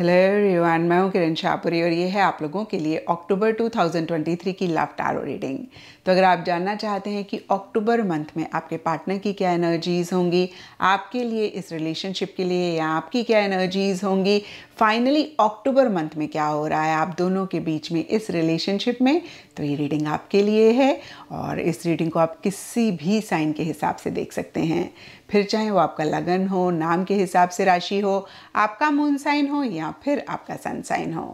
hello रिवान मैं हूँ किरण शाहपुरी और ये है आप लोगों के लिए अक्टूबर 2023 की लव टारो रीडिंग तो अगर आप जानना चाहते हैं कि अक्टूबर मंथ में आपके पार्टनर की क्या एनर्जीज़ होंगी आपके लिए इस रिलेशनशिप के लिए या आपकी क्या एनर्जीज़ होंगी फाइनली अक्टूबर मंथ में क्या हो रहा है आप दोनों के बीच में इस रिलेशनशिप में तो ये रीडिंग आपके लिए है और इस रीडिंग को आप किसी भी साइन के हिसाब से देख सकते हैं फिर चाहे वो आपका लगन हो नाम के हिसाब से राशि हो आपका मून साइन हो या फिर आपका सन साइन हो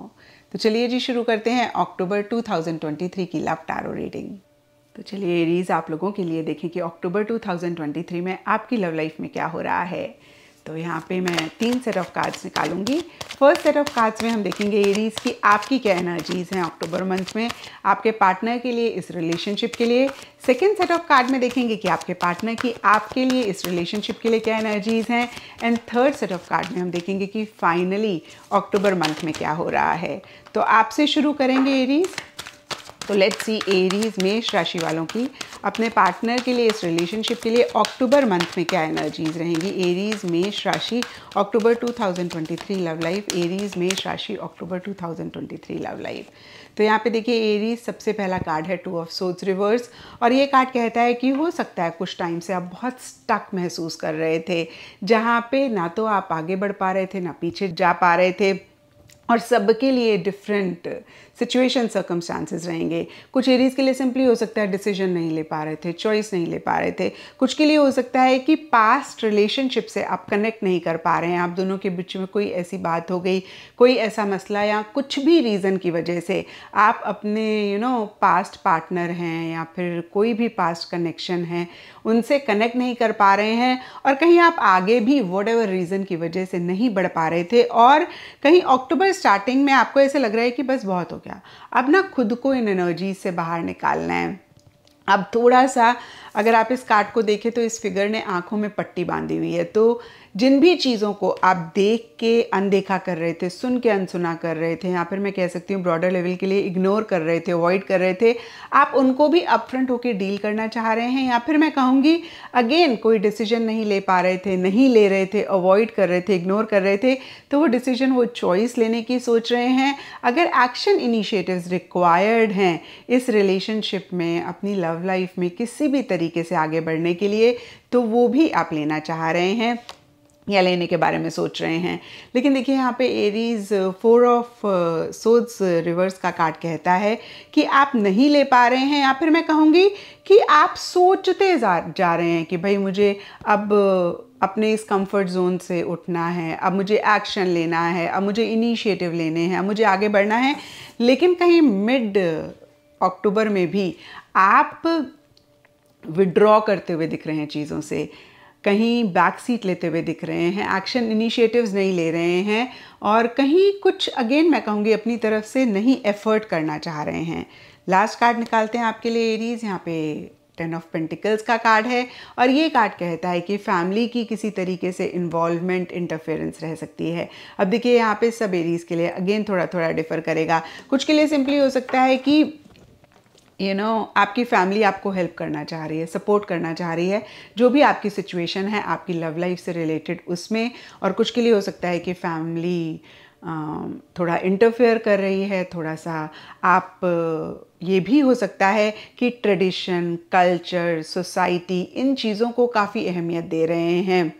तो चलिए जी शुरू करते हैं अक्टूबर 2023 की लव टैरो रीडिंग तो चलिए रीज आप लोगों के लिए देखें कि अक्टूबर 2023 में आपकी लव लाइफ में क्या हो रहा है तो यहाँ पे मैं तीन सेट ऑफ कार्ड्स निकालूंगी फर्स्ट सेट ऑफ कार्ड्स में हम देखेंगे एरीज की आपकी क्या एनर्जीज़ हैं अक्टूबर मंथ में आपके पार्टनर के लिए इस रिलेशनशिप के लिए सेकेंड सेट ऑफ कार्ड में देखेंगे कि आपके पार्टनर की आपके लिए इस रिलेशनशिप के लिए क्या एनर्जीज़ हैं and third set of card में हम देखेंगे कि फाइनली अक्टूबर मंथ में क्या हो रहा है तो आपसे शुरू करेंगे एरीज़ तो लेट्स सी एरीज मेष राशि वालों की अपने पार्टनर के लिए इस रिलेशनशिप के लिए अक्टूबर मंथ में क्या एनर्जीज रहेंगी एरीज मेष राशि अक्टूबर 2023 लव लाइफ एरीज मेष राशि अक्टूबर 2023 लव लाइफ तो यहाँ पे देखिए एरीज सबसे पहला कार्ड है टू ऑफ सोच रिवर्स और ये कार्ड कहता है कि हो सकता है कुछ टाइम से आप बहुत स्टक महसूस कर रहे थे जहाँ पे ना तो आप आगे बढ़ पा रहे थे ना पीछे जा पा रहे थे और सबके लिए डिफरेंट सिचुएशन सर्कमस्टांसेस रहेंगे कुछ एरीज के लिए सिंपली हो सकता है डिसीजन नहीं ले पा रहे थे चॉइस नहीं ले पा रहे थे कुछ के लिए हो सकता है कि पास्ट रिलेशनशिप से आप कनेक्ट नहीं कर पा रहे हैं आप दोनों के बीच में कोई ऐसी बात हो गई कोई ऐसा मसला या कुछ भी रीज़न की वजह से आप अपने यू नो पास्ट पार्टनर हैं या फिर कोई भी पास्ट कनेक्शन है उनसे कनेक्ट नहीं कर पा रहे हैं और कहीं आप आगे भी वट एवर रीज़न की वजह से नहीं बढ़ पा रहे थे और कहीं अक्टूबर स्टार्टिंग में आपको ऐसे लग रहा है कि बस बहुत हो गया अब ना खुद को इन एनर्जी से बाहर निकालना है अब थोड़ा सा अगर आप इस कार्ड को देखें तो इस फिगर ने आंखों में पट्टी बांधी हुई है तो जिन भी चीज़ों को आप देख के अनदेखा कर रहे थे सुन के अनसुना कर रहे थे या फिर मैं कह सकती हूँ ब्रॉडर लेवल के लिए इग्नोर कर रहे थे अवॉइड कर रहे थे आप उनको भी अपफ्रंट होकर डील करना चाह रहे हैं या फिर मैं कहूँगी अगेन कोई डिसीजन नहीं ले पा रहे थे नहीं ले रहे थे अवॉइड कर रहे थे इग्नोर कर रहे थे तो वो डिसीजन वो चॉइस लेने की सोच रहे हैं अगर एक्शन इनिशिएटिव रिक्वायर्ड हैं इस रिलेशनशिप में अपनी लव लाइफ में किसी भी तरीके से आगे बढ़ने के लिए तो वो भी आप लेना चाह रहे हैं या लेने के बारे में सोच रहे हैं लेकिन देखिए यहाँ पे Aries four of swords reverse का कार्ड कहता है कि आप नहीं ले पा रहे हैं या फिर मैं कहूँगी कि आप सोचते जा जा रहे हैं कि भाई मुझे अब uh, अपने इस कंफर्ट जोन से उठना है अब मुझे एक्शन लेना है अब मुझे इनिशिएटिव लेने हैं अब मुझे आगे बढ़ना है लेकिन कहीं मिड अक्टूबर uh, में भी आप विड्रॉ करते हुए दिख रहे हैं चीज़ों से कहीं बैक सीट लेते हुए दिख रहे हैं एक्शन इनिशिएटिव्स नहीं ले रहे हैं और कहीं कुछ अगेन मैं कहूँगी अपनी तरफ से नहीं एफर्ट करना चाह रहे हैं लास्ट कार्ड निकालते हैं आपके लिए एरीज यहाँ पे टेन ऑफ पेंटिकल्स का कार्ड है और ये कार्ड कहता है कि फैमिली की किसी तरीके से इन्वॉल्वमेंट इंटरफेरेंस रह सकती है अब देखिए यहाँ पे सब एरीज के लिए अगेन थोड़ा थोड़ा डिफर करेगा कुछ के लिए सिंपली हो सकता है कि यू you नो know, आपकी फैमिली आपको हेल्प करना चाह रही है सपोर्ट करना चाह रही है जो भी आपकी सिचुएशन है आपकी लव लाइफ से रिलेटेड उसमें और कुछ के लिए हो सकता है कि फैमिली um, थोड़ा इंटरफेयर कर रही है थोड़ा सा आप uh, ये भी हो सकता है कि ट्रेडिशन कल्चर सोसाइटी इन चीज़ों को काफ़ी अहमियत दे रहे हैं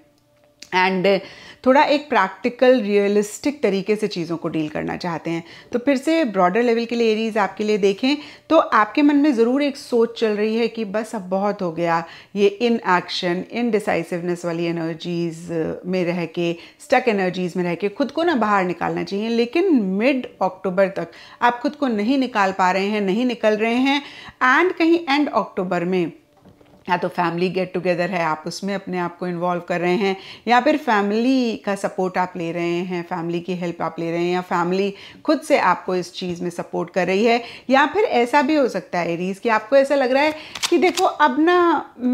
एंड uh, थोड़ा एक प्रैक्टिकल रियलिस्टिक तरीके से चीज़ों को डील करना चाहते हैं तो फिर से ब्रॉडर लेवल के लिए एरीज आपके लिए देखें तो आपके मन में ज़रूर एक सोच चल रही है कि बस अब बहुत हो गया ये इन एक्शन इन डिसाइसिवनेस वाली एनर्जीज़ uh, में रह के स्टक एनर्जीज़ में रह के खुद को ना बाहर निकालना चाहिए लेकिन मिड अक्टूबर तक आप खुद को नहीं निकाल पा रहे हैं नहीं निकल रहे हैं एंड कहीं एंड अक्टूबर में या तो फैमिली गेट टुगेदर है आप उसमें अपने आप को इन्वॉल्व कर रहे हैं या फिर फैमिली का सपोर्ट आप ले रहे हैं फैमिली की हेल्प आप ले रहे हैं या फैमिली खुद से आपको इस चीज़ में सपोर्ट कर रही है या फिर ऐसा भी हो सकता है एरीज कि आपको ऐसा लग रहा है कि देखो अब ना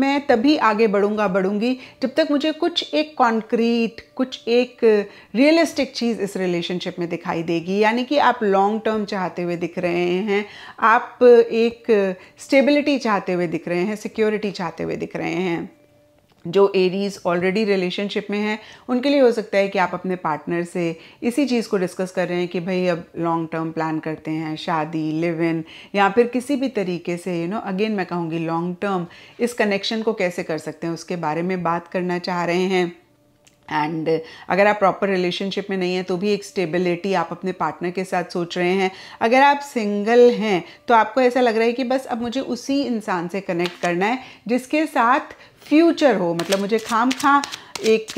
मैं तभी आगे बढ़ूँगा बढ़ूँगी जब तक मुझे कुछ एक कॉन्क्रीट कुछ एक रियलिस्टिक चीज़ इस रिलेशनशिप में दिखाई देगी यानी कि आप लॉन्ग टर्म चाहते हुए दिख रहे हैं आप एक स्टेबिलिटी चाहते हुए दिख रहे हैं सिक्योरिटी चाहते हुए दिख रहे हैं जो एरीज ऑलरेडी रिलेशनशिप में है उनके लिए हो सकता है कि आप अपने पार्टनर से इसी चीज़ को डिस्कस कर रहे हैं कि भाई अब लॉन्ग टर्म प्लान करते हैं शादी लिव इन या फिर किसी भी तरीके से यू नो अगेन मैं कहूँगी लॉन्ग टर्म इस कनेक्शन को कैसे कर सकते हैं उसके बारे में बात करना चाह रहे हैं एंड uh, अगर आप प्रॉपर रिलेशनशिप में नहीं हैं तो भी एक स्टेबिलिटी आप अपने पार्टनर के साथ सोच रहे हैं अगर आप सिंगल हैं तो आपको ऐसा लग रहा है कि बस अब मुझे उसी इंसान से कनेक्ट करना है जिसके साथ फ्यूचर हो मतलब मुझे खाम खां एक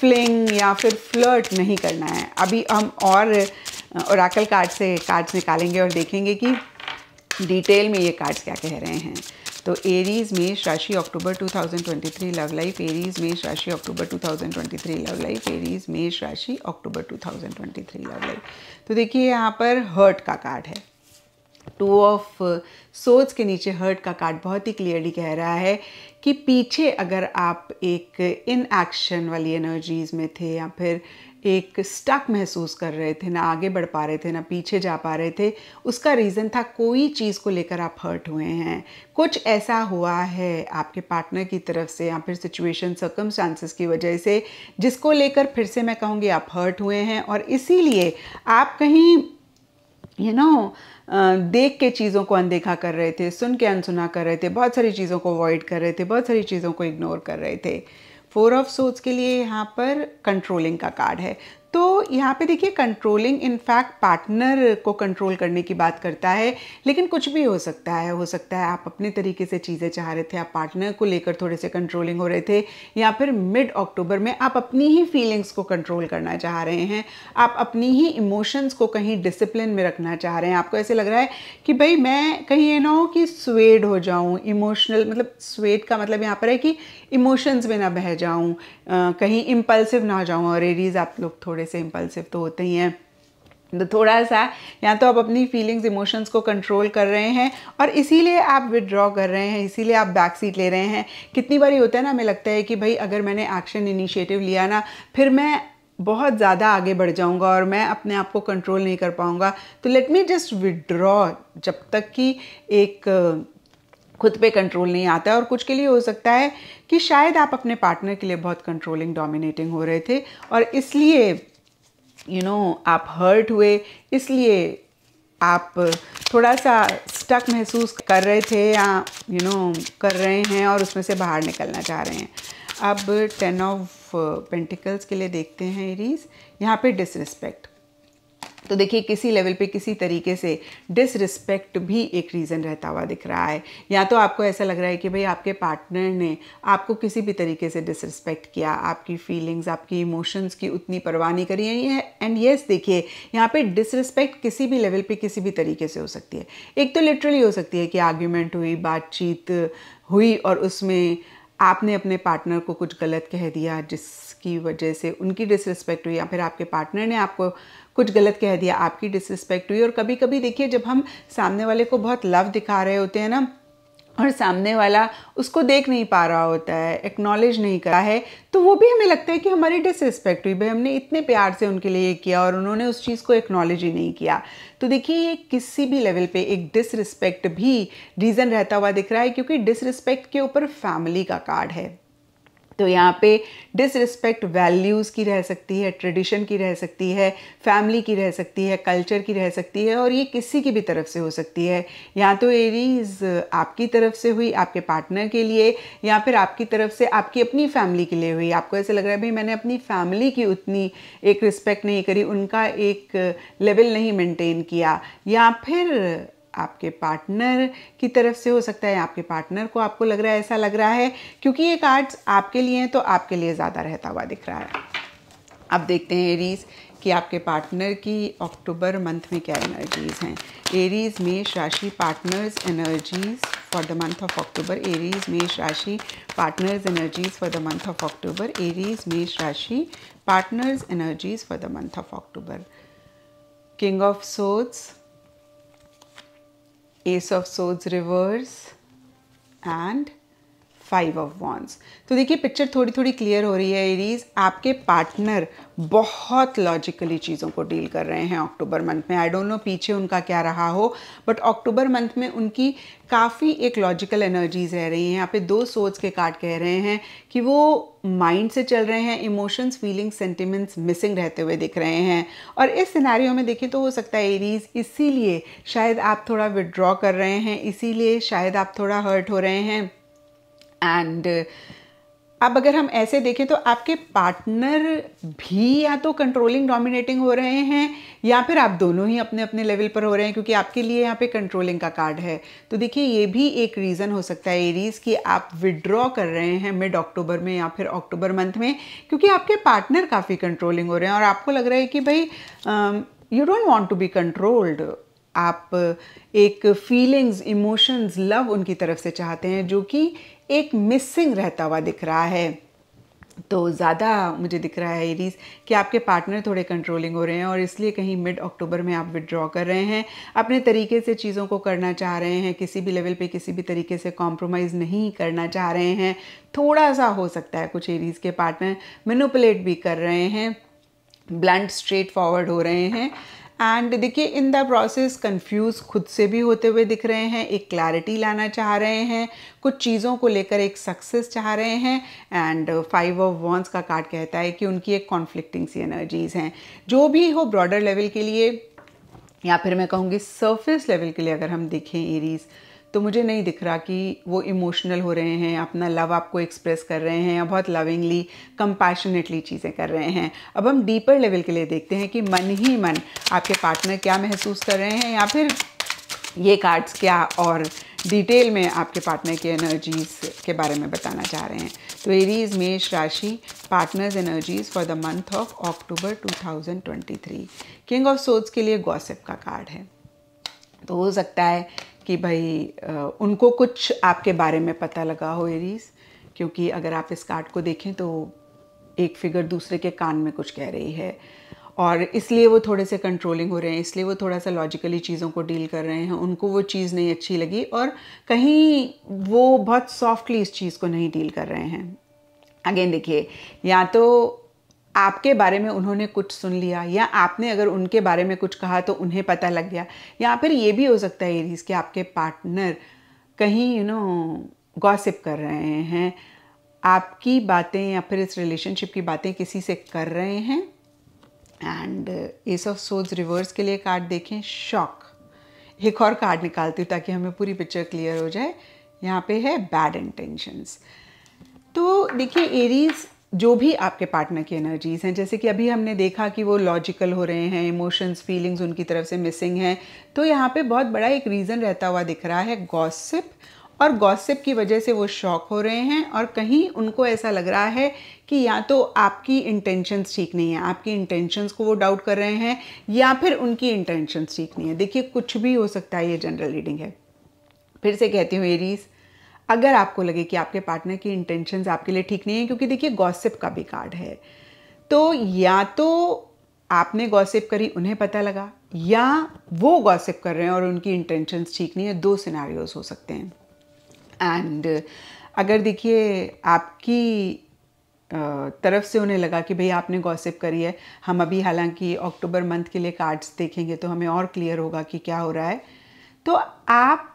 फ्लिंग uh, या फिर फ्लर्ट नहीं करना है अभी हम और ओराकल uh, कार्ड से कार्ड्स निकालेंगे और देखेंगे कि डिटेल में ये कार्ड्स क्या कह रहे हैं तो एरीज मेष राशि अक्टूबर 2023 लव लाइफ एरीज मेष राशि अक्टूबर 2023 लव लाइफ एरीज मेष राशि अक्टूबर 2023 लव लाइफ तो देखिए यहाँ पर हर्ट का कार्ड है टू ऑफ सोच के नीचे हर्ट का कार्ड बहुत ही क्लियरली कह रहा है कि पीछे अगर आप एक इन एक्शन वाली एनर्जीज में थे या फिर एक स्टक महसूस कर रहे थे ना आगे बढ़ पा रहे थे ना पीछे जा पा रहे थे उसका रीज़न था कोई चीज़ को लेकर आप हर्ट हुए हैं कुछ ऐसा हुआ है आपके पार्टनर की तरफ से या फिर सिचुएशन सकम की वजह से जिसको लेकर फिर से मैं कहूँगी आप हर्ट हुए हैं और इसीलिए आप कहीं यू you नो know, देख के चीज़ों को अनदेखा कर रहे थे सुन के अनसुना कर रहे थे बहुत सारी चीज़ों को अवॉइड कर रहे थे बहुत सारी चीज़ों को इग्नोर कर रहे थे फोर ऑफ सोच के लिए यहाँ पर कंट्रोलिंग का कार्ड है तो यहाँ पे देखिए कंट्रोलिंग इनफैक्ट पार्टनर को कंट्रोल करने की बात करता है लेकिन कुछ भी हो सकता है हो सकता है आप अपने तरीके से चीज़ें चाह रहे थे आप पार्टनर को लेकर थोड़े से कंट्रोलिंग हो रहे थे या फिर मिड अक्टूबर में आप अपनी ही फीलिंग्स को कंट्रोल करना चाह रहे हैं आप अपनी ही इमोशंस को कहीं डिसिप्लिन में रखना चाह रहे हैं आपको ऐसे लग रहा है कि भाई मैं कहीं ये ना हो कि स्वेड हो जाऊँ इमोशनल मतलब स्वेड का मतलब यहाँ पर है कि इमोशंस में ना बह जाऊँ कहीं इम्पल्सिव ना हो जाऊँ और एरीज आप लोग थोड़े थोड़े से इम्पल्सिव तो होते ही हैं तो थोड़ा सा या तो आप अपनी फीलिंग्स इमोशंस को कंट्रोल कर रहे हैं और इसीलिए आप विदड्रॉ कर रहे हैं इसीलिए आप बैक सीट ले रहे हैं कितनी बार होता है ना हमें लगता है कि भाई अगर मैंने एक्शन इनिशिएटिव लिया ना फिर मैं बहुत ज़्यादा आगे बढ़ जाऊंगा और मैं अपने आप को कंट्रोल नहीं कर पाऊंगा तो लेट मी जस्ट विदड्रॉ जब तक कि एक खुद पे कंट्रोल नहीं आता और कुछ के लिए हो सकता है कि शायद आप अपने पार्टनर के लिए बहुत कंट्रोलिंग डोमिनेटिंग हो रहे थे और इसलिए यू you नो know, आप हर्ट हुए इसलिए आप थोड़ा सा स्टक महसूस कर रहे थे या यू you नो know, कर रहे हैं और उसमें से बाहर निकलना चाह रहे हैं अब टेन ऑफ पेंटिकल्स के लिए देखते हैं एरीज यहाँ पे डिसरिस्पेक्ट तो देखिए किसी लेवल पे किसी तरीके से डिसरिस्पेक्ट भी एक रीज़न रहता हुआ दिख रहा है या तो आपको ऐसा लग रहा है कि भाई आपके पार्टनर ने आपको किसी भी तरीके से डिसरिस्पेक्ट किया आपकी फीलिंग्स आपकी इमोशंस की उतनी परवाह नहीं करी है एंड येस देखिए यहाँ पे डिसरिस्पेक्ट किसी भी लेवल पे किसी भी तरीके से हो सकती है एक तो लिटरली हो सकती है कि आर्ग्यूमेंट हुई बातचीत हुई और उसमें आपने अपने पार्टनर को कुछ गलत कह दिया जिसकी वजह से उनकी डिसरिस्पेक्ट हुई या फिर आपके पार्टनर ने आपको कुछ गलत कह दिया आपकी डिसरिस्पेक्ट हुई और कभी कभी देखिए जब हम सामने वाले को बहुत लव दिखा रहे होते हैं ना और सामने वाला उसको देख नहीं पा रहा होता है एक्नॉलेज नहीं करा है तो वो भी हमें लगता है कि हमारी डिसरिस्पेक्ट हुई भाई हमने इतने प्यार से उनके लिए किया और उन्होंने उस चीज़ को एक्नॉलेज ही नहीं किया तो देखिए ये किसी भी लेवल पे एक डिसरिस्पेक्ट भी रीज़न रहता हुआ दिख रहा है क्योंकि डिसरिस्पेक्ट के ऊपर फैमिली का कार्ड है तो यहाँ पे डिसरिस्पेक्ट वैल्यूज़ की रह सकती है ट्रेडिशन की रह सकती है फैमिली की रह सकती है कल्चर की रह सकती है और ये किसी की भी तरफ से हो सकती है या तो एरीज आपकी तरफ से हुई आपके पार्टनर के लिए या फिर आपकी तरफ से आपकी अपनी फैमिली के लिए हुई आपको ऐसे लग रहा है भाई मैंने अपनी फैमिली की उतनी एक रिस्पेक्ट नहीं करी उनका एक लेवल नहीं मेनटेन किया या फिर आपके पार्टनर की तरफ से हो सकता है आपके पार्टनर को आपको लग रहा है ऐसा लग रहा है क्योंकि ये कार्ड्स आपके लिए हैं तो आपके लिए ज़्यादा रहता हुआ दिख रहा है अब देखते हैं एरीज़ कि आपके पार्टनर की अक्टूबर मंथ में क्या एनर्जीज़ हैं एरीज मेष राशि partners energies for the month of October Aries मेष राशि partners energies for the month of October Aries मेष राशि partners energies for the month of October king of swords Ace of Swords reverse and five of wands तो देखिए picture थोड़ी थोड़ी clear हो रही है एरीज आपके पार्टनर बहुत लॉजिकली चीज़ों को डील कर रहे हैं अक्टूबर मंथ में आई डोंट नो पीछे उनका क्या रहा हो बट अक्टूबर मंथ में उनकी काफ़ी एक लॉजिकल एनर्जीज रह रही हैं यहाँ पे दो सोच के कार्ड कह रहे हैं कि वो माइंड से चल रहे हैं इमोशंस फीलिंग्स सेंटिमेंट्स मिसिंग रहते हुए दिख रहे हैं और इस सिनारियों में देखें तो हो सकता है एरीज इसीलिए शायद आप थोड़ा विड्रॉ कर रहे हैं इसीलिए शायद आप थोड़ा हर्ट हो रहे हैं एंड uh, अब अगर हम ऐसे देखें तो आपके पार्टनर भी या तो कंट्रोलिंग डोमिनेटिंग हो रहे हैं या फिर आप दोनों ही अपने अपने लेवल पर हो रहे हैं क्योंकि आपके लिए यहाँ पे कंट्रोलिंग का कार्ड है तो देखिए ये भी एक रीज़न हो सकता है एरीज कि आप विड्रॉ कर रहे हैं मिड अक्टूबर में या फिर अक्टूबर मंथ में क्योंकि आपके पार्टनर काफ़ी कंट्रोलिंग हो रहे हैं और आपको लग रहा है कि भाई you don't want to be controlled आप एक फीलिंग्स इमोशंस लव उनकी तरफ से चाहते हैं जो कि एक मिसिंग रहता हुआ दिख रहा है तो ज़्यादा मुझे दिख रहा है एरीज कि आपके पार्टनर थोड़े कंट्रोलिंग हो रहे हैं और इसलिए कहीं मिड अक्टूबर में आप विड्रॉ कर रहे हैं अपने तरीके से चीज़ों को करना चाह रहे हैं किसी भी लेवल पे किसी भी तरीके से कॉम्प्रोमाइज़ नहीं करना चाह रहे हैं थोड़ा सा हो सकता है कुछ एरीज के पार्टनर मैनुपलेट भी कर रहे हैं ब्लंट स्ट्रेट फॉरवर्ड हो रहे हैं एंड देखिए इन द प्रोसेस कंफ्यूज खुद से भी होते हुए दिख रहे हैं एक क्लैरिटी लाना चाह रहे हैं कुछ चीज़ों को लेकर एक सक्सेस चाह रहे हैं एंड फाइव ऑफ वॉन्स का कार्ड कहता है कि उनकी एक कॉन्फ्लिक्टिंग सी एनर्जीज़ हैं जो भी हो ब्रॉडर लेवल के लिए या फिर मैं कहूँगी सरफेस लेवल के लिए अगर हम देखें एरीज़ तो मुझे नहीं दिख रहा कि वो इमोशनल हो रहे हैं अपना लव आपको एक्सप्रेस कर रहे हैं या बहुत लविंगली कंपैशनेटली चीज़ें कर रहे हैं अब हम डीपर लेवल के लिए देखते हैं कि मन ही मन आपके पार्टनर क्या महसूस कर रहे हैं या फिर ये कार्ड्स क्या और डिटेल में आपके पार्टनर की एनर्जीज के बारे में बताना चाह रहे हैं तो एरीज मेष राशि partners energies for the month of October 2023 king of सोच के लिए गॉसिप का कार्ड है तो हो सकता है कि भाई उनको कुछ आपके बारे में पता लगा हो एरीज क्योंकि अगर आप इस कार्ड को देखें तो एक फिगर दूसरे के कान में कुछ कह रही है और इसलिए वो थोड़े से कंट्रोलिंग हो रहे हैं इसलिए वो थोड़ा सा लॉजिकली चीज़ों को डील कर रहे हैं उनको वो चीज़ नहीं अच्छी लगी और कहीं वो बहुत सॉफ्टली इस चीज़ को नहीं डील कर रहे हैं अगेन देखिए या तो आपके बारे में उन्होंने कुछ सुन लिया या आपने अगर उनके बारे में कुछ कहा तो उन्हें पता लग गया या फिर ये भी हो सकता है एरीज कि आपके पार्टनर कहीं यू नो गॉसिप कर रहे हैं आपकी बातें या फिर इस रिलेशनशिप की बातें किसी से कर रहे हैं एंड एस ऑफ सोज रिवर्स के लिए कार्ड देखें शॉक एक और कार्ड निकालती हूँ ताकि हमें पूरी पिक्चर क्लियर हो जाए यहाँ पे है बैड इंटेंशंस तो देखिए एरीज जो भी आपके पार्टनर की एनर्जीज़ हैं जैसे कि अभी हमने देखा कि वो लॉजिकल हो रहे हैं इमोशंस फीलिंग्स उनकी तरफ से मिसिंग हैं तो यहाँ पे बहुत बड़ा एक रीज़न रहता हुआ दिख रहा है गॉसिप और गॉसिप की वजह से वो शॉक हो रहे हैं और कहीं उनको ऐसा लग रहा है कि या तो आपकी इंटेंशंस ठीक नहीं है आपकी इंटेंशंस को वो डाउट कर रहे हैं या फिर उनकी इंटेंशंस ठीक नहीं है देखिए कुछ भी हो सकता है ये जनरल रीडिंग है फिर से कहती हूँ एरीज़ अगर आपको लगे कि आपके पार्टनर की इंटेंशंस आपके लिए ठीक नहीं है क्योंकि देखिए गॉसिप का भी कार्ड है तो या तो आपने गॉसिप करी उन्हें पता लगा या वो गॉसिप कर रहे हैं और उनकी इंटेंशंस ठीक नहीं है दो सिनारियोज हो सकते हैं एंड अगर देखिए आपकी तरफ से उन्हें लगा कि भाई आपने गॉसिप करी है हम अभी हालांकि अक्टूबर मंथ के लिए कार्ड्स देखेंगे तो हमें और क्लियर होगा कि क्या हो रहा है तो आप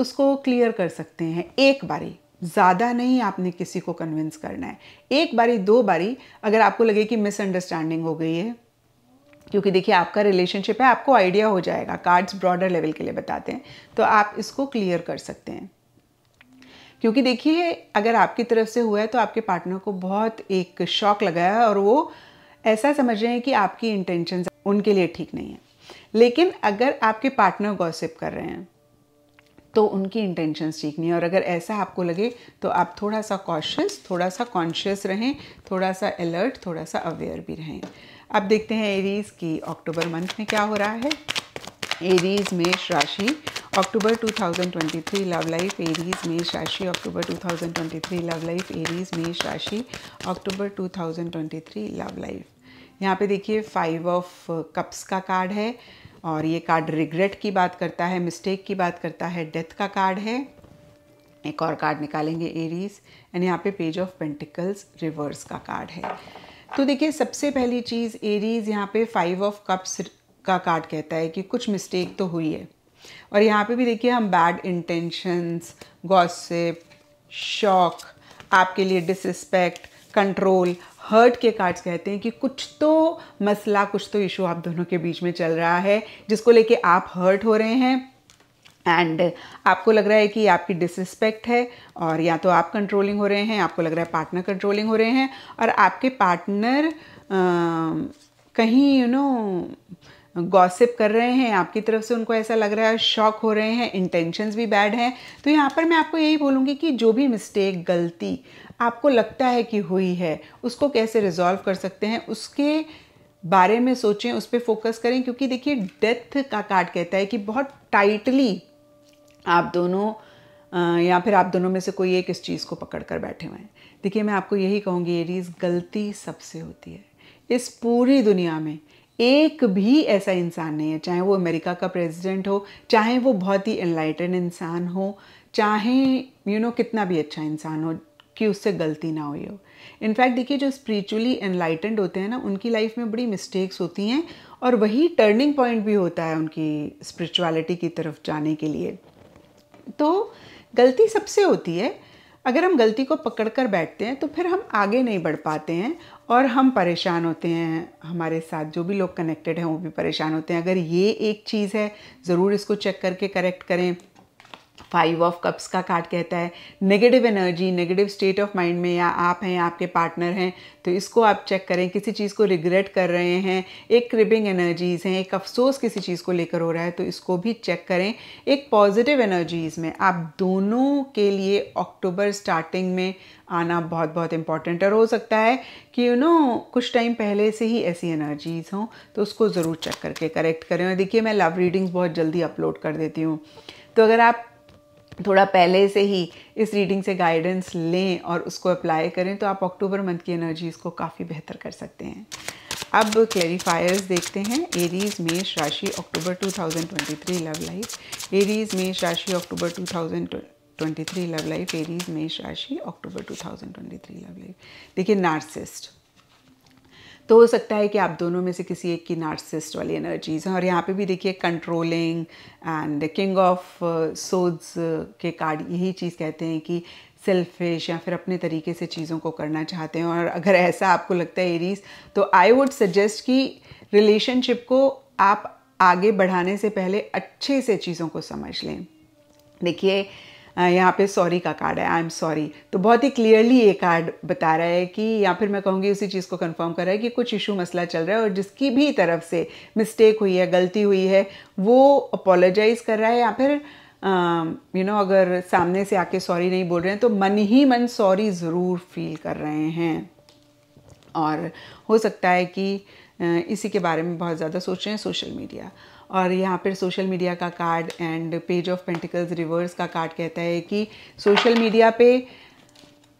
उसको क्लियर कर सकते हैं एक बारी ज़्यादा नहीं आपने किसी को कन्विंस करना है एक बारी दो बारी अगर आपको लगे कि मिसअंडरस्टैंडिंग हो गई है क्योंकि देखिए आपका रिलेशनशिप है आपको आइडिया हो जाएगा कार्ड्स ब्रॉडर लेवल के लिए बताते हैं तो आप इसको क्लियर कर सकते हैं क्योंकि देखिए अगर आपकी तरफ से हुआ है तो आपके पार्टनर को बहुत एक शॉक लगा है और वो ऐसा समझ रहे हैं कि आपकी इंटेंशन उनके लिए ठीक नहीं है लेकिन अगर आपके पार्टनर गॉसिप कर रहे हैं तो उनकी इंटेंशंस ठीक नहीं है और अगर ऐसा आपको लगे तो आप थोड़ा सा कॉशियस थोड़ा सा कॉन्शियस रहें थोड़ा सा अलर्ट थोड़ा सा अवेयर भी रहें अब देखते हैं एरीज़ की अक्टूबर मंथ में क्या हो रहा है एरीज़ मेष राशि अक्टूबर 2023 लव लाइफ एरीज मेष राशि अक्टूबर 2023 लव लाइफ एरीज मेष राशि अक्टूबर 2023 लव लाइफ यहाँ पे देखिए फाइव ऑफ कप्स का कार्ड है और ये कार्ड रिग्रेट की बात करता है मिस्टेक की बात करता है डेथ का कार्ड है एक और कार्ड निकालेंगे एरीज एंड यहाँ पे पेज ऑफ पेंटिकल्स रिवर्स का कार्ड है तो देखिए सबसे पहली चीज़ एरीज यहाँ पे फाइव ऑफ कप्स का कार्ड कहता है कि कुछ मिस्टेक तो हुई है और यहाँ पे भी देखिए हम बैड इंटेंशंस गॉसिप शॉक आपके लिए डिसरिस्पेक्ट कंट्रोल हर्ट के कार्ड्स कहते हैं कि कुछ तो मसला कुछ तो इशू आप दोनों के बीच में चल रहा है जिसको लेके आप हर्ट हो रहे हैं एंड आपको लग रहा है कि आपकी डिसरिस्पेक्ट है और या तो आप कंट्रोलिंग हो रहे हैं आपको लग रहा है पार्टनर कंट्रोलिंग हो रहे हैं और आपके पार्टनर कहीं you you know know, gossip कर रहे हैं आपकी तरफ से उनको ऐसा लग रहा है शॉक हो रहे हैं इंटेंशंस भी बैड हैं तो यहाँ पर मैं आपको यही बोलूँगी कि जो भी मिस्टेक गलती आपको लगता है कि हुई है उसको कैसे रिजॉल्व कर सकते हैं उसके बारे में सोचें उस पर फोकस करें क्योंकि देखिए डेथ का कार्ड कहता है कि बहुत टाइटली आप दोनों या फिर आप दोनों में से कोई एक इस चीज़ को पकड़ कर बैठे हुए हैं देखिए मैं आपको यही कहूँगी एरीज गलती सबसे होती है इस पूरी दुनिया में एक भी ऐसा इंसान नहीं है चाहे वो अमेरिका का प्रेसिडेंट हो चाहे वो बहुत ही एनलाइटन इंसान हो चाहे यू you नो know, कितना भी अच्छा इंसान हो कि उससे गलती ना हुई हो इनफैक्ट देखिए जो स्पिरिचुअली एनलाइटेंड होते हैं ना उनकी लाइफ में बड़ी मिस्टेक्स होती हैं और वही टर्निंग पॉइंट भी होता है उनकी स्पिरिचुअलिटी की तरफ जाने के लिए तो गलती सबसे होती है अगर हम गलती को पकड़ कर बैठते हैं तो फिर हम आगे नहीं बढ़ पाते हैं और हम परेशान होते हैं हमारे साथ जो भी लोग कनेक्टेड हैं वो भी परेशान होते हैं अगर ये एक चीज़ है ज़रूर इसको चेक करके करेक्ट करें फाइव ऑफ कप्स का कार्ड कहता है negative energy negative state of mind में या आप हैं आपके पार्टनर हैं तो इसको आप चेक करें किसी चीज़ को रिग्रेट कर रहे हैं एक क्रिबिंग एनर्जीज़ हैं एक अफसोस किसी चीज़ को लेकर हो रहा है तो इसको भी चेक करें एक पॉजिटिव एनर्जीज़ में आप दोनों के लिए अक्टूबर स्टार्टिंग में आना बहुत बहुत इंपॉर्टेंट और हो सकता है कि यू नो कुछ टाइम पहले से ही ऐसी एनर्जीज़ हों तो उसको ज़रूर चेक करके करेक्ट करें और देखिए मैं लव रीडिंग्स बहुत जल्दी अपलोड कर देती हूँ तो अगर आप थोड़ा पहले से ही इस रीडिंग से गाइडेंस लें और उसको अप्लाई करें तो आप अक्टूबर मंथ की एनर्जीज़ को काफ़ी बेहतर कर सकते हैं अब क्लेरिफायर्स देखते हैं एरीज मेष राशि अक्टूबर 2023 लव लाइफ एरीज मेष राशि अक्टूबर 2023 लव लाइफ एरीज मेष राशि अक्टूबर 2023 लव लाइफ देखिए नार्सिस्ट तो हो सकता है कि आप दोनों में से किसी एक की नार्सिस्ट वाली एनर्जीज हैं और यहाँ पे भी देखिए कंट्रोलिंग एंड किंग ऑफ सोज के कार्ड यही चीज़ कहते हैं कि सेल्फिश या फिर अपने तरीके से चीज़ों को करना चाहते हैं और अगर ऐसा आपको लगता है एरीज तो आई वुड सजेस्ट कि रिलेशनशिप को आप आगे बढ़ाने से पहले अच्छे से चीज़ों को समझ लें देखिए यहाँ पे सॉरी का कार्ड है आई एम सॉरी तो बहुत ही क्लियरली ये कार्ड बता रहा है कि या फिर मैं कहूँगी उसी चीज़ को कंफर्म कर रहा है कि कुछ इशू मसला चल रहा है और जिसकी भी तरफ से मिस्टेक हुई है गलती हुई है वो अपोलोजाइज़ कर रहा है या फिर यू नो अगर सामने से आके सॉरी नहीं बोल रहे हैं तो मन ही मन सॉरी ज़रूर फील कर रहे हैं और हो सकता है कि इसी के बारे में बहुत ज़्यादा सोच रहे हैं सोशल मीडिया और यहाँ पर सोशल मीडिया का card and page of pentacles reverse का कार्ड कहता है कि सोशल मीडिया पे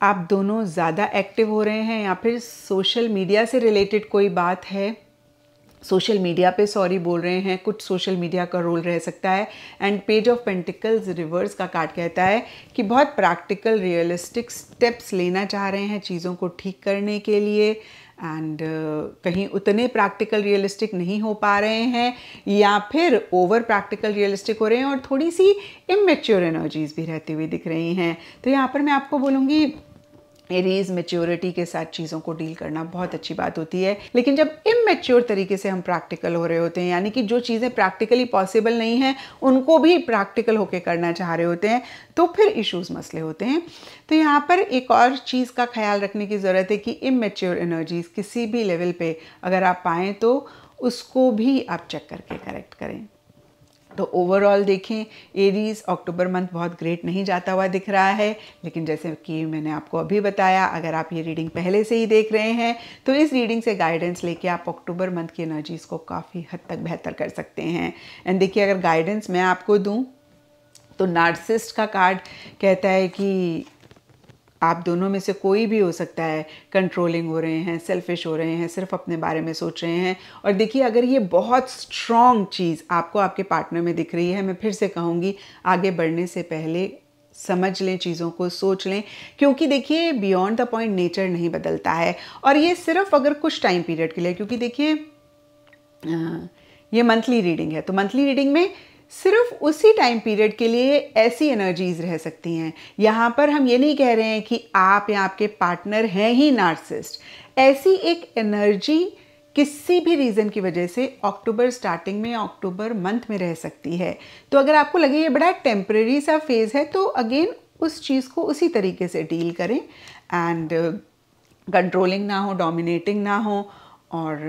आप दोनों ज़्यादा एक्टिव हो रहे हैं या फिर सोशल मीडिया से रिलेटेड कोई बात है सोशल मीडिया पे सॉरी बोल रहे हैं कुछ सोशल मीडिया का रोल रह सकता है and page of pentacles reverse का कार्ड कहता है कि बहुत प्रैक्टिकल रियलिस्टिक स्टेप्स लेना चाह रहे हैं चीज़ों को ठीक करने के लिए एंड uh, कहीं उतने प्रैक्टिकल रियलिस्टिक नहीं हो पा रहे हैं या फिर ओवर प्रैक्टिकल रियलिस्टिक हो रहे हैं और थोड़ी सी इमेच्योर एनर्जीज भी रहती हुई दिख रही हैं तो यहाँ पर मैं आपको बोलूँगी एरीज मेच्योरिटी के साथ चीज़ों को डील करना बहुत अच्छी बात होती है लेकिन जब इमेच्योर तरीके से हम प्रैक्टिकल हो रहे होते हैं यानी कि जो चीज़ें प्रैक्टिकली पॉसिबल नहीं हैं उनको भी प्रैक्टिकल होकर करना चाह रहे होते हैं तो फिर इश्यूज मसले होते हैं तो यहाँ पर एक और चीज़ का ख्याल रखने की ज़रूरत है कि इमेच्योर एनर्जीज़ किसी भी लेवल पर अगर आप पाएँ तो उसको भी आप चेक करके करेक्ट करें तो ओवरऑल देखें एरीज अक्टूबर मंथ बहुत ग्रेट नहीं जाता हुआ दिख रहा है लेकिन जैसे कि मैंने आपको अभी बताया अगर आप ये रीडिंग पहले से ही देख रहे हैं तो इस रीडिंग से गाइडेंस लेके आप अक्टूबर मंथ की एनर्जीज़ को काफ़ी हद तक बेहतर कर सकते हैं एंड देखिए अगर गाइडेंस मैं आपको दूँ तो नार्सिस्ट का कार्ड कहता है कि आप दोनों में से कोई भी हो सकता है कंट्रोलिंग हो रहे हैं सेल्फिश हो रहे हैं सिर्फ अपने बारे में सोच रहे हैं और देखिए अगर ये बहुत स्ट्रॉन्ग चीज़ आपको आपके पार्टनर में दिख रही है मैं फिर से कहूँगी आगे बढ़ने से पहले समझ लें चीज़ों को सोच लें क्योंकि देखिए बियॉन्ड द पॉइंट नेचर नहीं बदलता है और ये सिर्फ अगर कुछ टाइम पीरियड के लिए क्योंकि देखिए ये मंथली रीडिंग है तो मंथली रीडिंग में सिर्फ उसी टाइम पीरियड के लिए ऐसी एनर्जीज रह सकती हैं यहाँ पर हम ये नहीं कह रहे हैं कि आप या आपके पार्टनर हैं ही नार्सिस्ट ऐसी एक एनर्जी किसी भी रीज़न की वजह से अक्टूबर स्टार्टिंग में अक्टूबर मंथ में रह सकती है तो अगर आपको लगे ये बड़ा टेम्प्रेरी सा फेज़ है तो अगेन उस चीज़ को उसी तरीके से डील करें एंड कंट्रोलिंग uh, ना हो डोमिनेटिंग ना हो और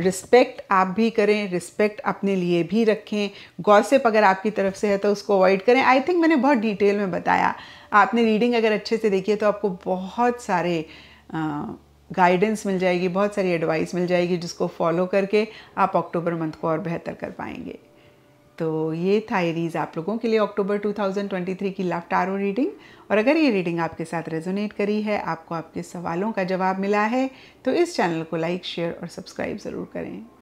रिस्पेक्ट आप भी करें रिस्पेक्ट अपने लिए भी रखें गॉसिप अगर आपकी तरफ से है तो उसको अवॉइड करें आई थिंक मैंने बहुत डिटेल में बताया आपने रीडिंग अगर अच्छे से देखी है तो आपको बहुत सारे गाइडेंस मिल जाएगी बहुत सारी एडवाइस मिल जाएगी जिसको फॉलो करके आप अक्टूबर मंथ को और बेहतर कर पाएंगे तो ये थायरीज आप लोगों के लिए अक्टूबर 2023 की लव टारो रीडिंग और अगर ये रीडिंग आपके साथ रेजोनेट करी है आपको आपके सवालों का जवाब मिला है तो इस चैनल को लाइक शेयर और सब्सक्राइब ज़रूर करें